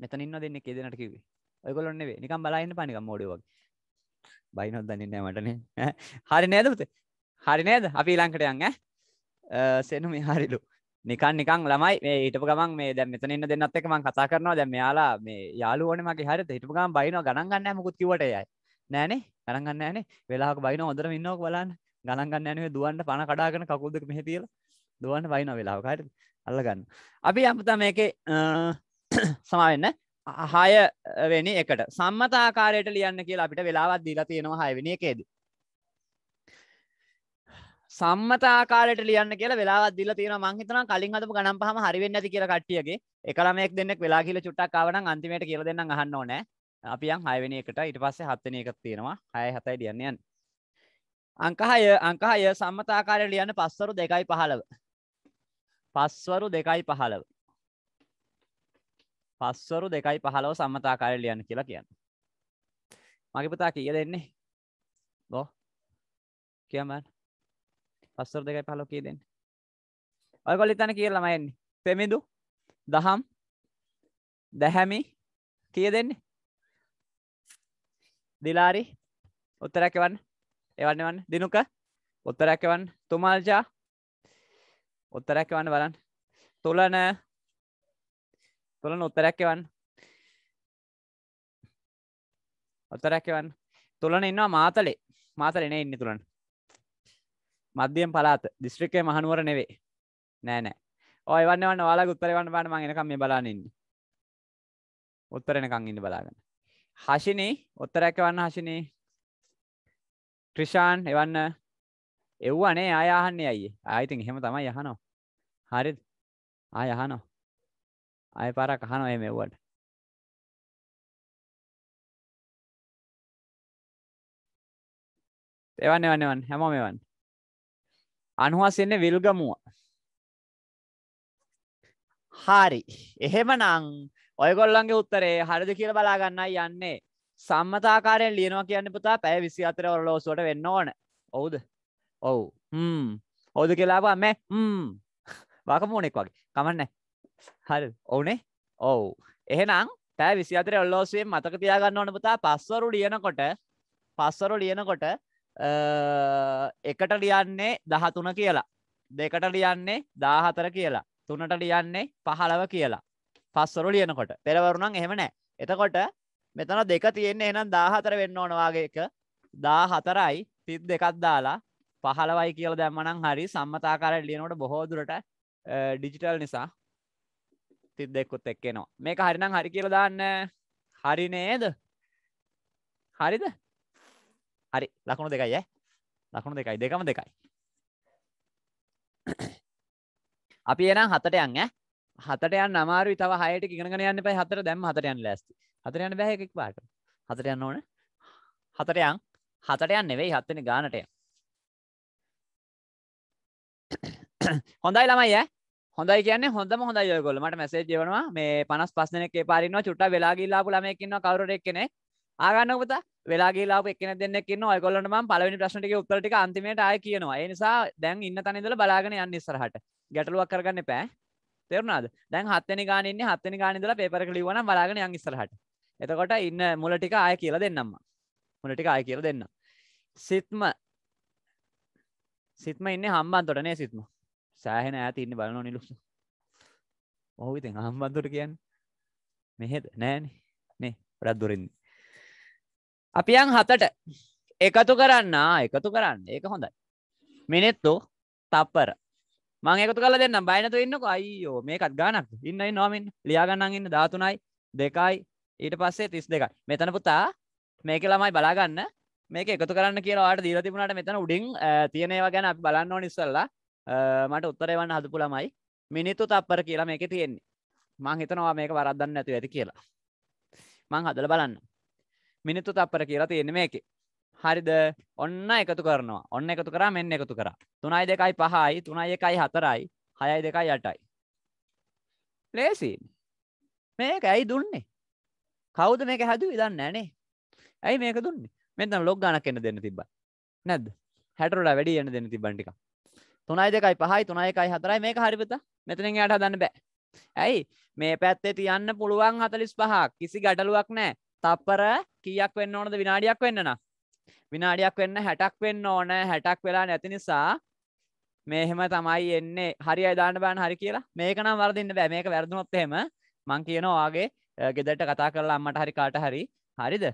මෙතනින්න දෙන්න කෙදනට කිවේ ඔයගොලොන්නෙවේ නිකම් බලන්න පනිකම් මෝඩියෝගේ බයිනොත් දන්නන්න මටන හරි නෑද පුතේ හරි නෑද අපි ඊලංකට යන්න සෙනු මේ හරිලු නිකන් නිකං ළමයි ඊට ගමන් මේ දැ මෙතනන්න දෙන්නත් එකම කතා කරනවා දැම යාලා මේ යාලුවන මගේ හරි හිටපු ගම් බයින ගණන්ගන්න මුකුත් කිවට යයි නෑනේ ගණන්ගන්න ෑනේ වෙලාක් බයින හොදර ඉන්නෝක් බලන්න ගණන්ගන්න නේ දුවන්ට පණ කඩාගෙන කකුල්දක මෙහතිල දුවන්න බයින වෙලාවකට අල්ලගන්න අපි අමතා මේකේ සමාවෙන්න හයවෙනි එකට සම්මතාකාරයට ලියන්න කියලා අපිට වෙලාවත් දීලා තියෙනවා හයවෙනි එකේදී සම්මතාකාරයට ලියන්න කියලා වෙලාවත් දීලා තියෙනවා මං හිතනවා කලින් අදපු ගණන් පහම හරි වෙන්නේ නැති කියලා කට්ටියගේ එක ළමයෙක් දෙන්නෙක් වෙලා කියලා චුට්ටක් ආව නම් අන්තිමේට කියලා දෙන්නම් අහන්න ඕනේ අපි යන් 6 වෙනි එකට ඊට පස්සේ 7 වෙනි එකක් තියෙනවා 6 7යි ලියන්න යන්න අංක 6 අංක 6 සම්මතාකාරයට ලියන්න පස්වරු 2යි 15 පස්වරු 2යි 15 පස්වරු දෙකයි පහලව සම්මතාකාරය ලියන්න කියලා කියන්න මගේ පුතා කිය දෙන්නේ බෝ කියමන් පස්වර දෙකයි පහලෝ කිය දෙන්න ඔයකොල් ඉතන කියලම එන්නේ පෙමිදු දහම් දැහැමි කිය දෙන්නේ දිලාරි උත්තරැකවන්න එවන්නවන්න දිනුක උත්තරැකවන්න තුමල්ජා උත්තරැකවන්න බලන් තුළන තොල නොත්තරැක්ක වන්න ඔත්තරැක්ක වන්න තුළන ඉන්නවා මාතලේ මාතලෙන ඉන්න තුළන් මධ්‍යියම් පලාත දිස්ත්‍රිකය මහනුවර නෙවේ නෑනෑ ඔය වන්න වන්න වාලා උත්තරවන්න බාන මගෙනකම් මේ බලානන්න උත්තරෙනකං ඉන්න බලාගන්න හශිනී ඔත්තරැක වන්න හශිනී ක්‍රිෂාන් එවන්න එව්වනේ ආයාහන්නේ අයි ආයිතින් එහෙම තමයි යහනෝ හරිත් ආයහනෝ ආය පාරක් අහනවා මේ මෙව්වට. එවන්න එවන්න එවන්න හැමෝම එවන්න. අනුහස් එන්නේ විල්ගමුව. හරි. එහෙමනම් ඔයගොල්ලන්ගේ උත්තරේ හරිද කියලා බලා ගන්නයි යන්නේ. සම්මතාකාරයෙන් ලියනවා කියන්නේ පුතා පැය 24 ඔරලෝසුවට වෙන්න ඕන. ඔව්ද? ඔව්. හ්ම්. ඔව්ද කියලා ආවා මම හ්ම්. වාකමෝණෙක් වගේ. කමන්නේ. හරි ඕනේ ඔවු එහෙනම් තෑ විසි අතර ඔල්ලෝසුවෙන් මතක තියාගන්න ඕන පුතා පස්වරු ලියනකොට පස්වරු ලියනකොට එකට ලියන්නේ දහතුන කියලා දෙකට ලියන්නේ දාහතර කියලා තුනට ලියන්නේ පහළව කියලා පස්වරු ලියනකොට පෙරවරුණන් එහෙම නෑ එතකොට මෙතන දෙක තියෙන්නේ එනම් දාහතර වෙන්න ඕනවාගේ එක දා හතරයි තිත් දෙකත් දාලා පහළවයි කියල දැම්මනම් හරි සම්මතාකාරයට ලියනකොට බොහෝදුරට ඩිජිටල් නිසා තිත් දෙෙක්කුත් එක්කෙනවා මේක හරිනම් හරි කියල දාන්න හරි නේද හරිද හරි ලකුණු දෙකයි ඇ ලකුණු දෙකයි දෙකම දෙකයි [COUGHS] අපි එනම් හතට යන්න හතට යන් අමාරු තව හයට ඉගෙනගෙන යන්න පයි හතර දැම් හතට යන්න ලැස්ති හතර යන්න බැහ එකක් පාට හතට යන්න ඕන හතට යන් හතට යන්න නෙවෙයි හත්තෙන ගානටය [COUGHS] හොඳයි ළමයි ඇ හොඳයි කියන්නේ හොඳම හොඳයි ඔයගොල්ලෝ මට මැසේජ් එවනවා මේ 55 දෙනෙක් ඒ පාරින්නවා චුට්ටක් වෙලා ගිහිල්ලා ආපු ළමයෙක් ඉන්නවා කවුරු හරි එක්කෙනෙක් ආ ගන්නකො පුතා වෙලා ගිහිල්ලා ආපු එක්කෙනෙක් දෙන්නෙක් ඉන්නවා ඔයගොල්ලන්ට මම පළවෙනි ප්‍රශ්න ටිකේ උත්තර ටික අන්තිමේට ආයෙ කියනවා ඒ නිසා දැන් ඉන්න තැන ඉඳලා බලාගෙන යන්න ඉස්සරහට ගැටලුවක් කරගන්න එපා තේරුණාද දැන් හත් වෙනි ගාන ඉන්නේ හත් වෙනි ගාන ඉඳලා පේපර් එක ලිව්වා නම් බලාගෙන යන්න ඉස්සරහට එතකොට ඉන්න මුල ටික ආයෙ කියලා දෙන්නම් මම මුල ටික ආයෙ කියලා දෙන්නම් සිත්ම සිත්ම ඉන්නේ හම්බන්තොට නේ සිත්ම සෑහෙන ඇතින්න බලන නිලුස ඔහු ඉතින් හම්බන්තුට කියන්න මෙහෙද නෑන නේ රැත්දුරින්ද අපියන් හතට එකතු කරන්න එකතු කරන්න ඒක හොඳයි මිනෙත්තු තප්පර මං එකතු කල දෙන්න බයනතු ඉන්නක අයිෝ මේකත් ගානක් ඉන්නයි නොමින් ලියාගන්නන් ඉන්න ධාතුනයි දෙකයි ඊට පස්සේ තිස් දෙකයි මෙතන පුතා මේක ළමයි බලාගන්න මේක එකතු කරන්න කියලා ට දීර තිබුණට මෙතන උඩින් තියනවා ගැන බලන්න නිස්සල්ලා මට උත්තරයවන්න හදපු ළමයි මිනිත්තු තප්පර කියලා මේක තියෙන්නේ මං හිතනවා මේක වරද්දන්න නැතු ඇති කියලා මං හදල බලන්න මිනිත්තු තප්පර කියලා තියෙන මේක හරිද ඔන්න එකතු කරනවා ඔන්න එකතු කරා මෙන්න එකතු කරා තුනයි දෙකයි පහයි තුනයි එකයි හතරයි හයයි දෙකයි යටයි ලේසි මේක ඇයි දුන්නේ කවුද මේක හැදු විදන්න ෑනේ ඇයි මේක දුන්නේ මෙතන ලොග් ගණක් එන්න දෙන්න තිබ නැද හැටරලා වැඩි එන්න දෙන්න තිබන්ටිකක් තුනයි දෙකයි පහයි තුනයි එකයි හතරයි මේක හරිපත මෙතනින් යට හදන්න බෑ. ඇයි මේ පැත්තේ තියන්න පුළුවන් හතලිස් පහක් කිසි ගැටලුවක් නෑ තප්පර කියක් වෙන්න ඕනද විනාඩියක් වෙන්නන. විනාඩියක් වෙන්න හැටක් වෙන්න ඕන හැටක් වෙලා නැති නිසා මේහෙම තමයි එන්නේ හරි අදාන්න බාන හරි කියලා මේක නම් වරදින්න බෑ මේක වැරදුනොත් එහෙම මං කියනවාගේ ගෙදට කතා කරලා අම්මට හරි කාට හරි හරිද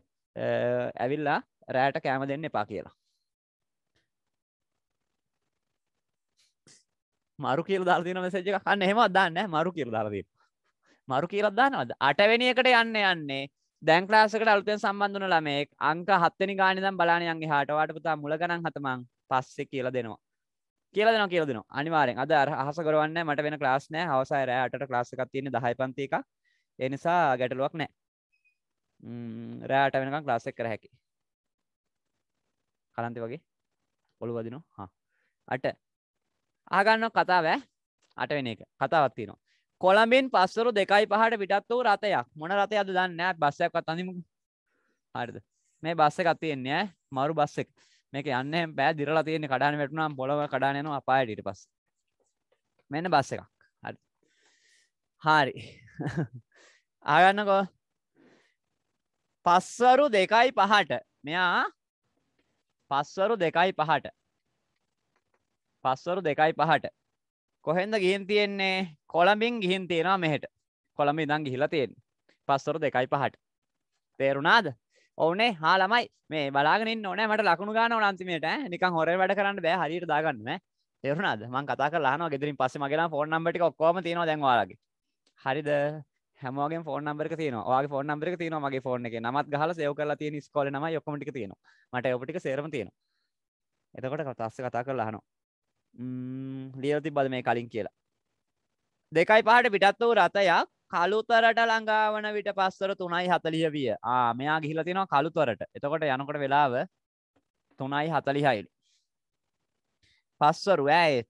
ඇවිල්ලා රෑට කෑම දෙන්න එපා කියලා මරු කියල දාර්තින මෙසජ කන්න හෙම දන්න මරු කියල දරදී මරු කියලත් දානවද අටවැනිියකට යන්න යන්නේ දැන් ලාසකට අලුතෙන් සම්බන්ධන ළමෙක් අංක හත්තනි ගානිදම් බලානයන්ගේ හටවාට පුතා මුලගනන් හතමං පස්සෙ කියල දෙනවා කියල දෙන කියල දෙන අනිවාරෙන් අද අහස කරවන්න මට වෙන ලාස්නෑ හවසයිරෑ අට ලාසකක් තියන දහයි පන්තික එනිසා ගැටලුවක් නෑ රෑට වෙනකම් ලාසෙක් කර හැකි කලන්ති වගේ ඔළු වදිනවා හා අට ආගන්න කතාව අටවෙන එක කතාවත්තිනවා කොළඹින් පස්සරු දෙකයි පහට පිටත් වූ රතයක් මොන රතය අද දන්න බස්සයක් අතනිමු හරිද මේ බස්ස එකක් තියෙන්නේ මරු බස් එක මේක යන්න පෑ දිරලා තියෙන්නේ කඩාන වැටුනම් පොළව කඩාන යනවා අපායට ඊට පස්සේ මෙන්න බස් එකක් හරි හරි ආගන්නකෝ [LAUGHS] පස්වරු දෙකයි පහට මෙයා පස්වරු දෙකයි පහට පස්වරු දෙකයි පහට කොහෙන්ද ගිහින් තියෙන්නේ කොළඹින් ගිහින් තියෙනවා මෙහෙට කොළඹ ඉඳන් ගිහිලා තියෙන්නේ පස්වරු දෙකයි පහට තේරුණාද ඕනේ හා ළමයි මේ බලාගෙනන්න ඕනෑ මට ලකුණු ගාන නන්තිමට නිකන් හොර වැඩ කරන්න බෑ හරිට දාගන්නම තෙරුණද මං කතා කරලාන ගෙදරින් පස්ස මගෙන ෆෝන් නම්බටි ඔක්කොම තියෙනවා දැන්වාලගේ හරිද හැමෝගේ ෆෝන් නම්බර තියනවා ෆෝන් නම්බර තියන මගේ ෆෝන් එක නමත් ගහල සයව කරලා තියෙන ස්කොල නම යොකොමටි තියෙනවා මට ඔපටික සේරම තියෙනවා එතකොට කතස්ස කතා කරලාහනවා ලියති බල මේ කලින් කියලා දෙකයි පහට පිටත් වූ රථයක් කළුතරට ළඟාවන විට පස්සර තුනයි හතලිය විය ආ මෙයා ගිහිල තිෙනවා කළුතරට එතකොට යනකොට වෙලාව තුනයි හතලිහයිලි පස්සරු ඇත්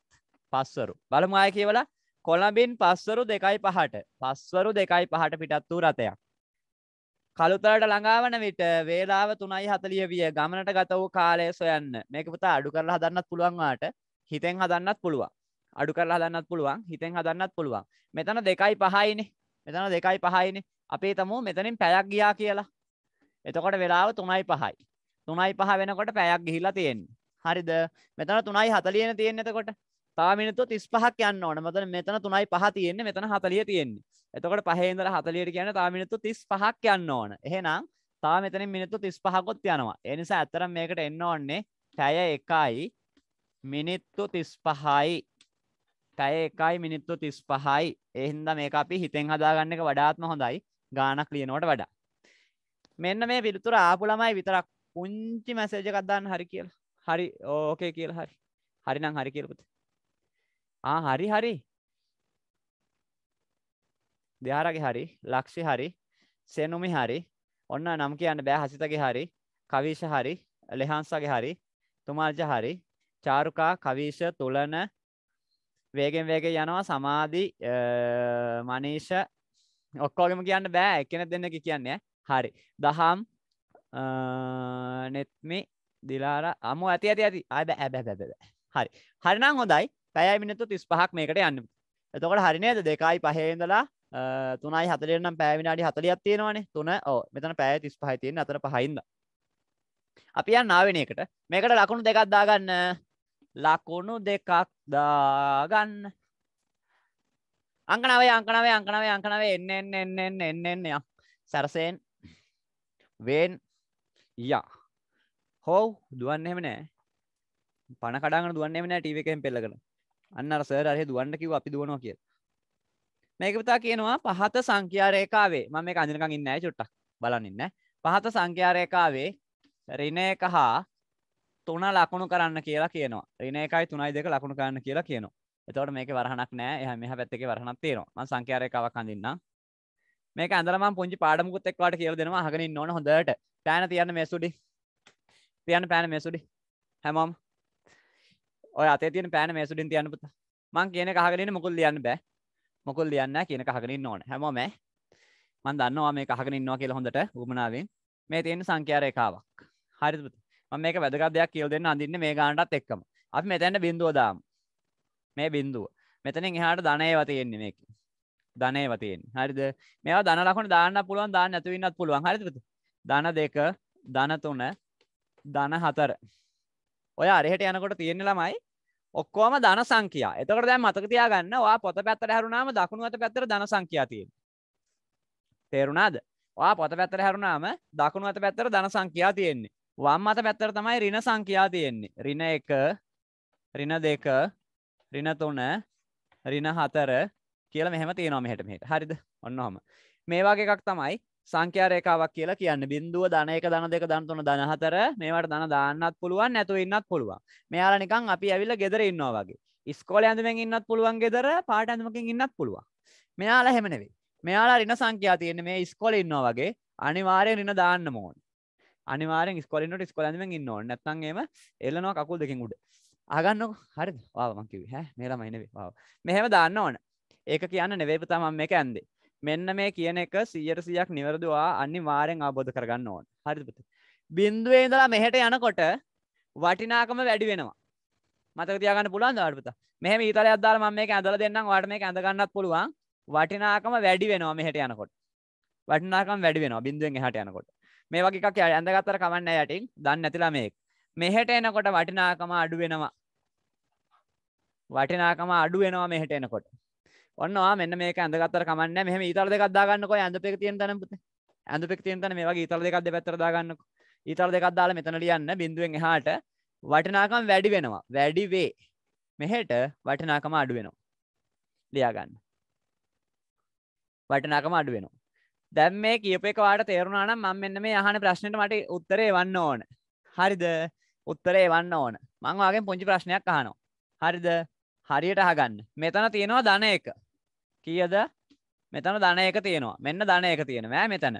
පස්සරු බලමආය කියවලා කොළඹින් පස්සරු දෙකයි පහට පස්වරු දෙකයි පහට පිටත් වූ රථයක් කළුතරට ළඟාවන විට වේලාව තුනයි හතලිය විය ගමනට ගත වූ කාලය සොයන්න මේක පුතා අඩු කරලා හදන්නත් පුළුවන්වාට හිතෙන් හදන්නත් පුළුවන් අඩු කරලා හදන්නත් පුළුවන් හිතෙන් හදන්නත් පුළුවන් මෙතන දෙකයි පහයිනේ මෙතන දෙකයි පහයිනේ අපේ තමෝ මෙතනින් පැයක් ගියා කියලා එතකොට වෙලාව තුනයි පහයි තුනයි පහ වෙනකොට පැයක් ගිහිලා තියෙන්නේ හරිද මෙතන තුනයි හතලියන තියෙන්නේ එතකොට තව මිනිත්තු 35ක් යන්න ඕන. මතන මෙතන 3යි 5 තියෙන්නේ මෙතන 40 තියෙන්නේ. එතකොට 5 ඉඳලා 40ට කියන්නේ තව මිනිත්තු 35ක් යන්න ඕන. එහෙනම් තව මෙතනින් මිනිත්තු 35කුත් යනවා. ඒ නිසා ඇත්තටම මේකට එන්න ඕනේ පැය 1යි මිනිත්තු තිස් පහයි පැය එකයි මිනිත්තු තිස් පහයි එහින්ද මේක අපි හිතෙන් හදාගන්න එක වඩාත්ම හොඳයි ගානක් ලියනවට වඩා මෙන්න මේ පිළිතුර ආපුලමයි විතරක් පුංචි මැසේජ කදදාන්න හරි කියල හරි ඕකේ කියල හරි හරි නම් හරි කියලපුත හරි හරි දෙහාරගේ හරි ලක්ෂි හරි සෙනුමි හරි ඔන්න නම් කියන්න බෑ හසිතගේ හරි කවිශ හරි ලෙහන්සගේ හරි තුමාල්ජ හරි චාරුකා කවිෂ තුලන වේගෙන් වේග යනවා සමාධි මනීෂ ඔක්කෝගම කියන්න බෑ එකන දෙන්නක කියන්නේ හරි දහම් නෙත්මි දිලාර අම ඇති ඇති ඇති අද ඇබැ බැබද හරි හරිනම් හොඳයි පැයයි මිනිත්තු තිස් පහක් මේකට යන්න එතකොට හරිනේද දෙකයි පහේදලා තුනයි හතරනම් පෑවිනාඩි හතලියත් තියෙනවානේ තුන ඕ මෙතන පෑය තිස් පහතියෙන් අතර පහයින්ද අපි යන්න ආවෙන එකට මේකට ලකුණු දෙකක් දාගන්න ලකුණු දෙකක් දාගන්න අංකනවේ අංකනවේ අංකනවේ අංකනවේ එන්න එන්න එන්න එන්න එන්න එන්න යක් සැරසෙන් වෙන් යා හෝව් දුවන්න එහෙම නෑ පණ කඩාගෙන දුවන්න එහෙම නෑ ටීවී එකෙන් පෙල්ලගෙන අන්න අර සර් අරහේ දුවන්න කිව්ව අපි දුවනවා කියලා මේක පුතා කියනවා පහත සංඛ්‍යා රේඛාවේ මම මේක අඳිනකන් ඉන්නේ නෑ චුට්ටක් බලන්න ඉන්න පහත සංඛ්‍යා රේඛාවේ ඍණ 1 හා තුන ලකුණු කරන්න කියලා කියනවා රින එකයි තුනයි දෙක ලකුණු කරන්න කියලා කියනවා එතවට මේක වරහණක් නෑ එහ මෙහ පැත්තක වරහණක් තියෙනවා ම සංකයාරයකවක් කඳන්න මේක අදරම පුංචි පාඩමුකුත් එක්වාට කියල දෙනවා හගෙන නොන හොඳට පෑන තියන්න මෙසුඩි තියන්න පෑන මෙසුඩි හැමෝම් ඔය අතේ තියන පෑන මේසුඩින් තියන්න පුත මං කියන කහගෙන මුකුල් ලියන්න බෑ මොකුල් ලියන්න කියන කහගෙනින් ඕන හැමෝම මන් දන්නවා මේ කහගෙනින්නවා කියල හොඳට ගමනාවෙන් මේ තියෙන සංකයාර එකාවක් හරිපුතු මේක වැදගත් දෙයක් කියල් දෙන්න අඳන්න මේ ගානටත් එක්කම අපි මෙතැන්න බිඳුවදාම් මේ බින්දුව මෙතනින් එහාට ධනයව තියෙන්නේ මේක ධනයව තියෙන් හරිද මේවා දන ලකුණ දාන්න පුළුවන් දාන්න ඇතුවන්නත් පුළුවන් හරිත ධන දෙක ධනතුන ධන හතර ඔය අරෙහට යනකොට තියෙන ළමයි ඔක්කෝම ධන සංකයා එතකට දැ මතක තියාගන්න වා පොත පැත්තර හැරුණාම දකුණුවත පැත්තර ධන සංකයා තියෙන තේරුණාද වා පොත පැත්තර හැරුණාම දකුණුවත පැත්තර ධන සංකයා තියෙන්නේ වම් අත පැත්තර තමයි රින සංඛ්‍යා තියෙන්නේ. රින 1, රින 2, රින 3, රින 4 කියලා මෙහෙම තියෙනවා මෙහෙට මෙහෙට. හරිද? ඔන්න ඔහම. මේ වගේ එකක් තමයි සංඛ්‍යා රේඛාවක් කියලා කියන්නේ. බිඳුව ධන 1, ධන 2, ධන 3, ධන 4 මේවට ධන දාන්නත් පුළුවන්, නැතුව ඉන්නත් පුළුවන්. මෙයාලා නිකන් අපි ඇවිල්ලා ගෙදර ඉන්නවා වගේ. ඉස්කෝලේ ඇඳුමෙන් ඉන්නත් පුළුවන් ගෙදර, පාට ඇඳුමකින් ඉන්නත් පුළුවන්. මෙයාලා හැම නෙවෙයි. මෙයාලා රින සංඛ්‍යා තියෙන්නේ මේ ඉස්කෝලේ ඉන්නවා වගේ අනිවාර්යෙන් රින දාන්න ඕනේ. අනිවාරෙන් ස්කොලනට ස්කොලඳම ඉන්න නැත්තන්ගේම එල්ලනවා කකුල් දෙකින් උඩ අගන්න හරි වාමකිව හ මේලා මයිනවේ වාව මෙහෙම දන්න ඕන ඒක කියන්න නෙවේපතා මම එක ඇන්දේ මෙන්න මේ කියන එක සියයට සියක් නිවරදවා අනි වාරෙන් අබෝධ කරගන්න ඕන හරිපත බින්දුවේ ඉඳලා මෙහෙට යනකොට වටිනාකම වැඩි වෙනවා මතක තියාගන්න පුළුවන් වාර්පත මෙහම ඉතල අදාල ම මේ ඇඳල දෙන්නම් වාට මේ ඇඳගන්නත් පුළුවන් වටිනාකම වැඩි වෙනවා මෙහට යනකොට වටිනාකම් වැඩි වෙනවා බින්දුවෙන් හට යනකොට මේ වගේකක් ඇඳගත්තර කමන්න යටින් දන්න ඇතිලා මේක් මෙහෙට එනකොට වටිනාකම අඩු වෙනවා වටිනාකම අඩු වෙනවා මෙහෙට එනකොට ඔන්නවා මෙන්න මේක ඇඳගත්තර කමන්න මෙහම ඉතල දෙකක් දාගන්නකො ඇඳපෙක් තියෙන තැන පුතේ ඇඳපෙක් තියෙන තැන මේ වගේ ඉතල දෙකක් දෙපැත්තට දාගන්නකො ඉතල දෙකක් දාලා මෙතන ලියන්න බිඳුවෙන් එහාට වටිනාකම වැඩි වෙනවා වැඩි වේ මෙහෙට වටිනාකම අඩු වෙනවා ලියා ගන්න වටිනාකම අඩු වෙනවා දැම් මේ කියපේ එකවාට තේරුණනම් මං මෙන්න මේ අහන ප්‍රශ්නයට මට උත්තරේ වන්න ඕන හරිද උත්තරේ වන්න ඕන මංවාගේ පුංචි ප්‍රශ්නයක් අහනෝ හරිද හරියට හගන්න මෙතන තියෙනවා ධන එක කියද මෙතන ධන එක තියෙනවා මෙන්න ධන එක තියෙනවා මෙතන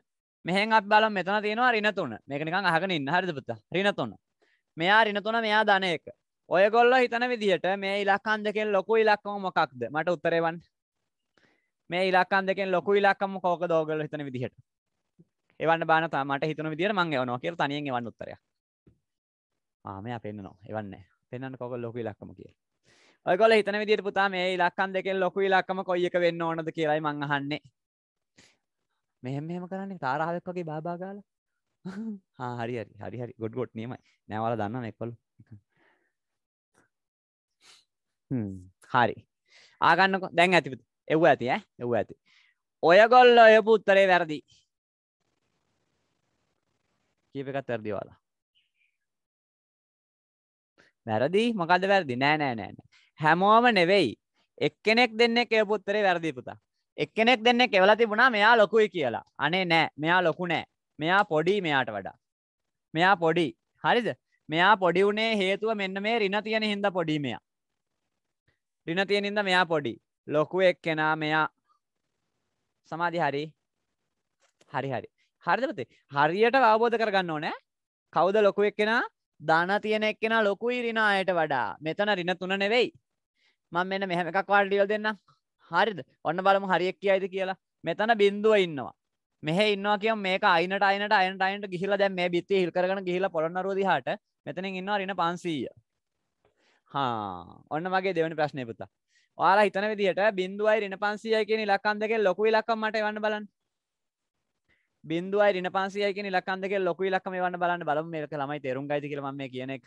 මෙහෙන් අප බල මෙතන තියෙනවා රිනතුන මේකනිකං අහගෙන ඉන්න හරිද පුත රිනතුන මෙයා රිනතුන මෙයා ධන එක ඔයගොල්ල හිතන විදිහට මේ ඉලක්කන් දෙකෙන් ලොකු ඉලක්කම මොකක්ද මට උත්තරේවන්න මේ ඉලක්කන් දෙකෙන් ලොකු ඉලක්කම කෝක දෝගල හිතන විදිහට එවන්න බාන තමට හිතන විදිර මං එවනවා කියල තනියෙන් එවන්න උත්තර ආම අපෙන්න්න නො එවන්න පෙන්න්න කොක ලොකු ඉලක්කම කිය ඔයගොල හිතන විදිර පුතා මේ ඉලක්කන් දෙකෙන් ලොකු ඉලක්කම කොයික වෙන්න ඕනද කියලයි මංහන්නේ මෙහෙම මෙහෙම කරන්නේ තාරාවක් වගේ බාබාගාල [LAUGHS] හරි හරි හරි හරි ගොඩ් ගොඩ් නියමයි නෑවල දන්න එකොල් [LAUGHS] හරි ආගන්නක දැන් ඇතිපුතු එව්ව ඇති එව්ව ඇති ඔයගොල්ල ඔයපු උත්තරේ වැරදි කීප එකත් වැරදිවාලා වැරදි මකද වැරදි නෑ නෑ නෑ හැමෝම නෙවෙයි එක්කෙනෙක් දෙන්නෙක් එයපු උත්තරේ වැරදි පුතා එක්කෙනෙක් දෙන්නෙක් එවලා තිබුණා මෙයා ලොකුයි කියලා අනේ නෑ මෙයා ලොකු නෑ මෙයා පොඩි මෙයාට වඩා මෙයා පොඩි හරිද මෙයා පොඩි වුණේ හේතුව මෙන්න මේ රින තියෙන හින්දා පොඩි මෙයා රින තියෙන හින්දා මෙයා පොඩි ලොකු එක්කෙනා මෙයා සමාධි හරි හරි හරි හරිදපතේ හරියට අවබෝධ කරගන්න ඕනෑ කවුද ලොකු එක්කෙනා දාන තියෙන එක්කෙන ලොකුයි රිනායට වඩා මෙතන රින තුන නෙවෙයි මං මෙන්න මෙහම එකක් වාඩියල් දෙන්න හරිද ඔන්න බලමු හරියක් කියයිද කියලා මෙතන බින්දුව ඉන්නවා මෙහ ඉන්නවා කිය මේක අයිනට අයිනට අයිනට අයිනට ගිහිල දැන් මේ බිත්ති හිල් කරන ගිහිල පොළොන්නරුවදි හට මෙතනින් ඉන්නවා රින පන්සීය හා ඔන්න මගේ දෙවනි ප්‍රශ්නය පුතා ඔයාලා හිතන විදිහට බින්දුවයි ඍණ 500යි කියන ඉලක්කම් දෙකේ ලොකු ඉලක්කම් මට එවන්න බලන්න. බින්දුවයි ඍණ 500යි කියන ඉලක්කම් දෙකේ ලොකු ඉලක්කම් එවන්න බලන්න බලමු මේක ළමයි තේරුම් ගයිද කියලා මම මේ කියන එක.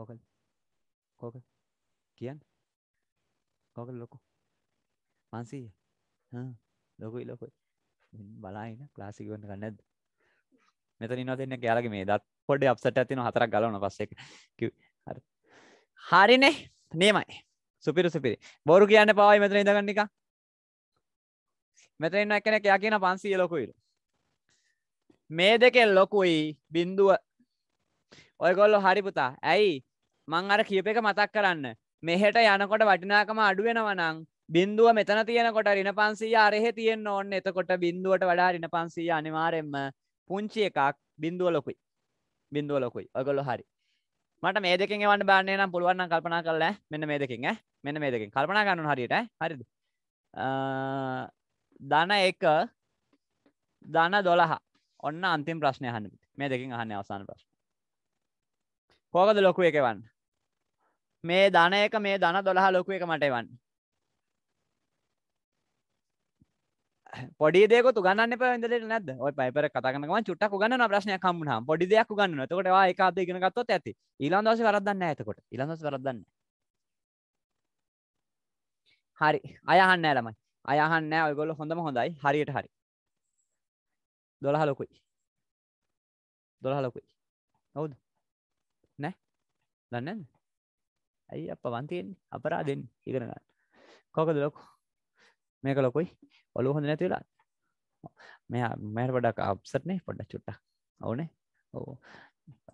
ඕකද? ඕකද? කියන්න. ඕකද ලොකු? 500. හා ලොකුයි ලොකුයි. බලාගෙන ක්ලාස් එක ගන්න ගන්නේ නැද්ද? මෙතන ඉන්නවා දෙන්නේ යාලගේ මේ දත් පොඩ්ඩේ අප්සෙට් එකක් තියෙනවා හතරක් ගලවන පස්සේ කිව් හරිනේ නේමයි සුපිරි සුපිරි බොරු කියන්න පවයි මෙතන ඉඳගන්නික මෙතන ඉන්න එකනෙක් යා කියන පන්සිය ලොකුයිලු මේ දෙකෙන් ලොකුයි බින්දුව ඔයගොල්ලො හරි පුතා ඇයි මං අර කියප එක මතක් කරන්න මෙහෙට යනකොට වටිනාකම අඩුවෙනවනං බින්දුව මෙතන තියෙනකොට රින පන්සිය අරහෙ තියෙන් ඕන්න එතකොට බින්දුවට වඩා රින පන්සිය අනිවාරෙන්ම පුංචි එකක් බින්දුව ලොකුයි බින්දුව ලොකුයි ඔගොලො හරි මට මේ දෙකෙන් එවන්න බෑන්නේ නම් පුළුවන් නම් කල්පනා කරලා මෙන්න මේ දෙකෙන් ඈ මෙන්න මේ දෙකෙන් කල්පනා ගන්න ඕන හරියට ඈ හරිද ධන 1 ධන 12 ඔන්න අන්තිම ප්‍රශ්නය අහන්න මේ දෙකෙන් අහන්නේ අවසාන ප්‍රශ්න කොහකද ලොකු එක එවන්න මේ ධන 1 මේ ධන 12 ලොකු එක මට එවන්න පොඩි දෙක තුගන්න ප ද නැද ඔයි පයිපර කතකනම චුට්ටක් ගන්න ප්‍රශ්නය කම්ුණ පොඩි දෙයක් ගන්න තකොට එකද ගෙන ගත්තොත් ඇති ඉලන්දස වරදන්න ඇතකොට ඉලඳස වරදන්න හරි අයහන්න ළමයි අයහන්න ඔයගොල හොඳම හොඳයි හරියට හරි දොළහ ලොකුයි දොළහ ලොකුයි ඔවුද නෑ දන්නද ඇයි අප වන්තියෙන් අපරා දෙන්න ඉගෙනගන්න කොකද ලොකු මේක ලොකුයි ඔලු හොඳ නැතිවෙලා මෙයා මෙයට පඩක් අපසටනේ පොඩ්ඩ චුට්ට ඕනේ ඕ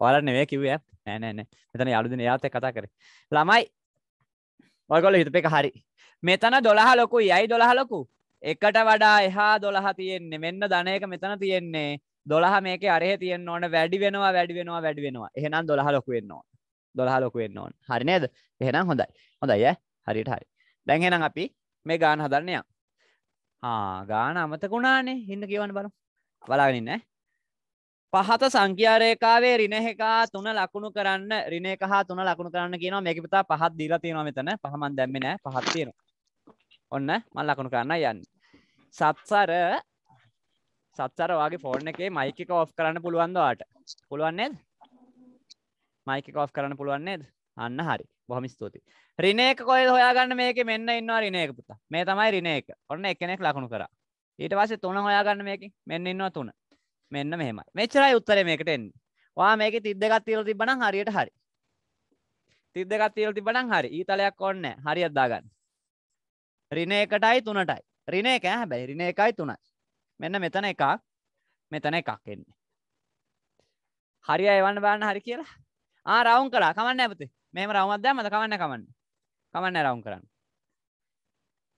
ඔයාලන්න මේ කිව්ව නෑනෑන මෙතන අලුදින යාතය කතා කර ළමයි වගොල හිතප එක හරි මෙතන දොළහ ලොකු යයි දොළහ ලොකු එකට වඩා එහා දොළහ තියෙන්නේ මෙන්න ධනයක මෙතන තියෙන්නේ දොළහ මේක අරහ තියෙන් ඕන වැඩි වෙනවා වැඩි වෙනවා වැඩි වෙනවා එහෙනම් දොළහ ලොකුවෙන්න ඕන දොළහ ලොකුවෙන්න ඕන හරිනේද එහෙනම් හොඳයි හොඳයි ය හරිට හරි දැන්හෙනම් අපි මේ ගාන හදන්නයක් ගාන අමතකුණානේ හින්න කියවන්න බලු බලාගෙනන්න පහත සංඛ්‍යාරයකාවේ රිනහෙකා තුන ලකුණු කරන්න රිනක හා තුන ලකුණු කරන්න කියනවා මේකපතා පහත් දීලා තියෙනවා මෙතන පහමන් දැම්මෙන පහත් තියෙනවා ඔන්න මල් ලකුණු කරන්න යන්න සත්සර සත්සර වගේ ෆෝර්න එකේ මයික ඔෆ් කරන්න පුළුවන්දවාට පුළුවන්න්නේද මයික ඔෆ් කරන්න පුළුවන්න්නේද අන්න හරි බොහොම ස්තුතියි රිනේක කොයි හොයාගන්න මේක මෙන්න ඉන්නවා රිනේක පුතා මේ තමයි රිනේක ඔන්න එකනෙක් ලකුණු කරා ඊට පස්සේ තුන හොයාගන්න මේක මෙන්න ඉන්නවා තුන මෙන්න මෙහෙමයි මෙච්චරයි උත්තරේ මේකට එන්නේ වා මේක තිද්දකක් තියලා තිබ්බනම් හරියට හරි තිද්දකක් තියලා තිබ්බනම් හරි ඊතලයක් ඕනේ හරියට දාගන්න රිනේකටයි තුනටයි රිනේක හැබැයි රිනේකයි තුනයි මෙන්න මෙතන එකක් මෙතන එකක් එන්නේ හරිය එවන්න බලන්න හරි කියලා ආ රවුම් කළා කමන්න ඇපතේ මෙහෙම රවුමක් දැම්මද කමන්න කමන්න කමන්න රවුන් කරන්න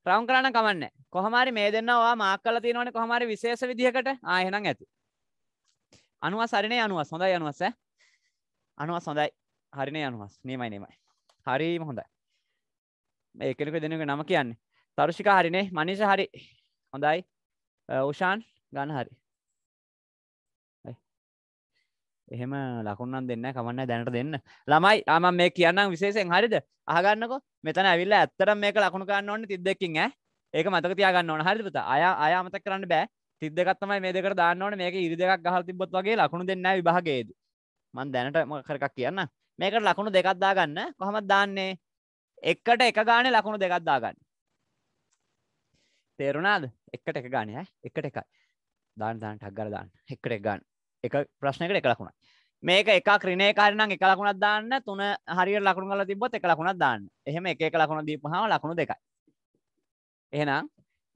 රවුන් කරන්න කමන්න කොහමරි මේ දෙන්නවා මාක් කල තියෙනවනේ කොහමරි විශේෂ විදිහකට ආ එහෙනම් ඇති අනුවස් හරිනේ අනුවස් හොඳයි අනුවස් ඈ අනුවස් හොඳයි හරිනේ අනුවස් නියමයි නියමයි හරිම හොඳයි මේ එකිනෙක දෙනෙකුගේ නම කියන්නේ තරුෂිකා හරිනේ මනීෂා හරි හොඳයි උෂාන් ගන්න හරි එහෙම ලකුණන් දෙන්න කමන්න දැනට දෙන්න ළමයි ආම මේ කියන්නම් විශේෂෙන් හරිද අහගන්නකො මෙතන ඇවිල්ල ඇත්තර මේක ලකුණු කරන්න ඕන්න තිද්දකින් ඒක මතක තියාගන්න ඕන හරිපත අය අයාමතක් කරන්න බෑ තිද්දකත්තමයි මේ දෙකට දාන්නවන මේක ඉරි දෙකක් හල් තිබොත් වගේ ලකුණු දෙන්න විභාගේද මන් දැනට කරකක් කියන්න මේකට ලකුණු දෙකත්දා ගන්න කොහොමත් දාන්නේ එක්කට එක ගානේ ලකුණු දෙකත්දා ගන්න තේරුණාද එකට එක ගානය එකට එකයි දාන දාන ටක් ගර දාන්න එකට එක ගන්න එක ප්‍රශ්නකට එක ලකුණ මේක එක ක්‍රණය කාරනම් එක ලකුණක් දාන්න තුන හරියට ලකුණු කරලා තිබ්බොත් එක ලකුණක් දාන්න. එහෙම එක එක ලකුණු දීපුවාම ලකුණු දෙකයි. එහෙනම්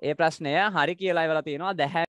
ඒ ප්‍රශ්නය හරි කියලා ඉවලා තියෙනවා. දැහැ